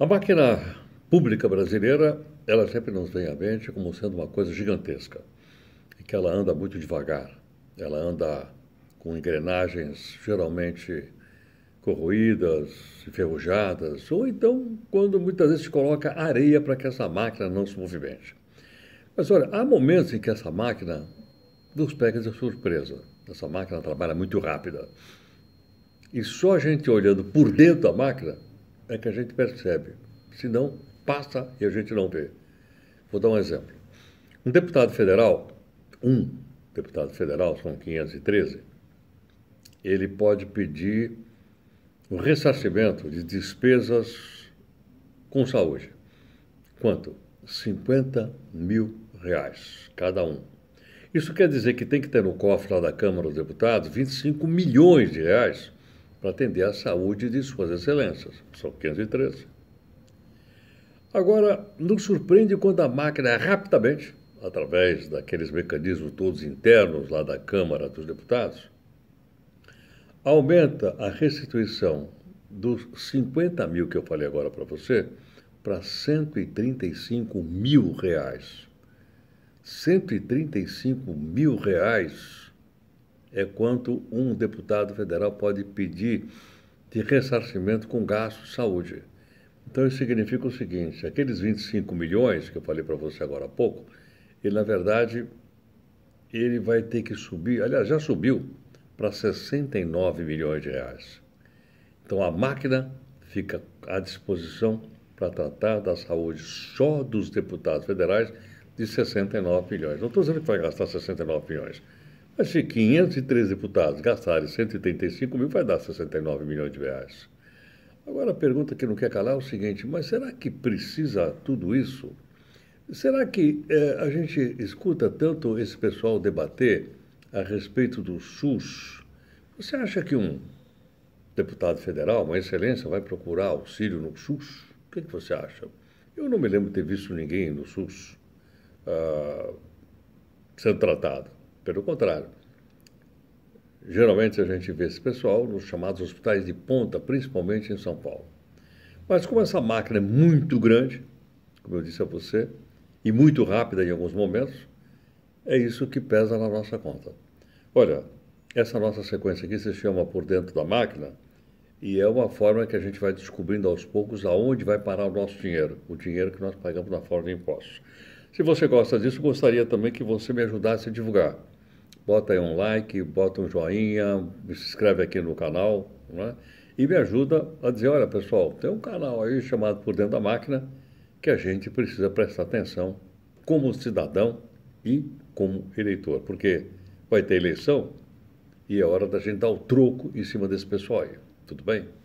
A máquina pública brasileira, ela sempre nos vem à mente como sendo uma coisa gigantesca e que ela anda muito devagar. Ela anda com engrenagens geralmente corroídas, enferrujadas, ou então quando muitas vezes se coloca areia para que essa máquina não se movimente. Mas olha, há momentos em que essa máquina nos pega de surpresa. Essa máquina trabalha muito rápida. E só a gente olhando por dentro da máquina é que a gente percebe, senão passa e a gente não vê. Vou dar um exemplo. Um deputado federal, um deputado federal, são 513, ele pode pedir o ressarcimento de despesas com saúde. Quanto? 50 mil reais cada um. Isso quer dizer que tem que ter no cofre lá da Câmara dos Deputados 25 milhões de reais para atender à saúde de suas excelências. São 513. Agora, não surpreende quando a máquina rapidamente, através daqueles mecanismos todos internos lá da Câmara dos Deputados, aumenta a restituição dos 50 mil que eu falei agora para você para 135 mil reais. 135 mil reais é quanto um deputado federal pode pedir de ressarcimento com gasto de saúde. Então isso significa o seguinte: aqueles 25 milhões que eu falei para você agora há pouco, ele na verdade ele vai ter que subir, aliás já subiu para 69 milhões de reais. Então a máquina fica à disposição para tratar da saúde só dos deputados federais de 69 milhões. Não estou dizendo que vai gastar 69 milhões, se 503 deputados gastarem 135 mil, vai dar 69 milhões de reais. Agora a pergunta que não quer calar é o seguinte: mas será que precisa tudo isso? Será que eh, a gente escuta tanto esse pessoal debater a respeito do SUS? Você acha que um deputado federal, uma excelência, vai procurar auxílio no SUS? O que, é que você acha? Eu não me lembro de ter visto ninguém no SUS ah, sendo tratado. Pelo contrário, geralmente a gente vê esse pessoal nos chamados hospitais de ponta, principalmente em São Paulo. Mas como essa máquina é muito grande, como eu disse a você, e muito rápida em alguns momentos, é isso que pesa na nossa conta. Olha, essa nossa sequência aqui se chama Por Dentro da Máquina e é uma forma que a gente vai descobrindo aos poucos aonde vai parar o nosso dinheiro, o dinheiro que nós pagamos na forma de impostos. Se você gosta disso, gostaria também que você me ajudasse a divulgar bota aí um like, bota um joinha, se inscreve aqui no canal, né? E me ajuda a dizer, olha pessoal, tem um canal aí chamado Por Dentro da Máquina que a gente precisa prestar atenção como cidadão e como eleitor, porque vai ter eleição e é hora da gente dar o troco em cima desse pessoal aí, tudo bem?